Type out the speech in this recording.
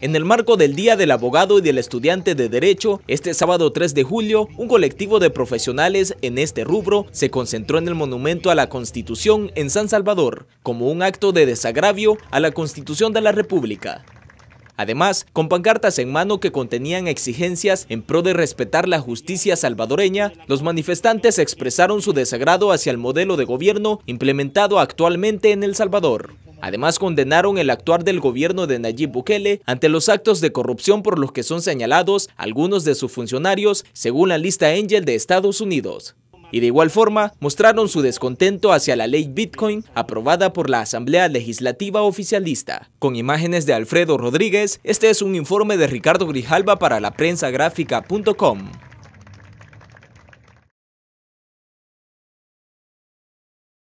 En el marco del Día del Abogado y del Estudiante de Derecho, este sábado 3 de julio, un colectivo de profesionales en este rubro se concentró en el Monumento a la Constitución en San Salvador, como un acto de desagravio a la Constitución de la República. Además, con pancartas en mano que contenían exigencias en pro de respetar la justicia salvadoreña, los manifestantes expresaron su desagrado hacia el modelo de gobierno implementado actualmente en El Salvador. Además, condenaron el actuar del gobierno de Nayib Bukele ante los actos de corrupción por los que son señalados algunos de sus funcionarios, según la lista Angel de Estados Unidos. Y de igual forma, mostraron su descontento hacia la ley Bitcoin aprobada por la Asamblea Legislativa Oficialista. Con imágenes de Alfredo Rodríguez, este es un informe de Ricardo Grijalba para la Prensa